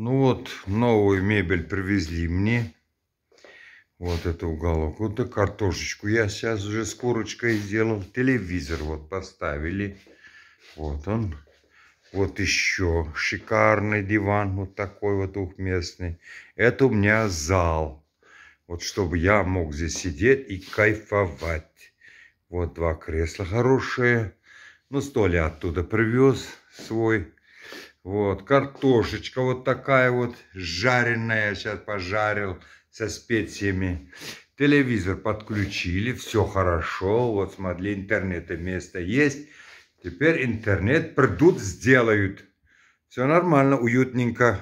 Ну вот, новую мебель привезли мне. Вот это уголок. Вот и картошечку я сейчас уже с курочкой сделал. Телевизор вот поставили. Вот он. Вот еще шикарный диван. Вот такой вот двухместный. Это у меня зал. Вот чтобы я мог здесь сидеть и кайфовать. Вот два кресла хорошие. Ну, я оттуда привез свой. Вот, картошечка вот такая вот, жареная, сейчас пожарил со специями. Телевизор подключили, все хорошо, вот смотри, интернета место есть. Теперь интернет придут, сделают. Все нормально, уютненько.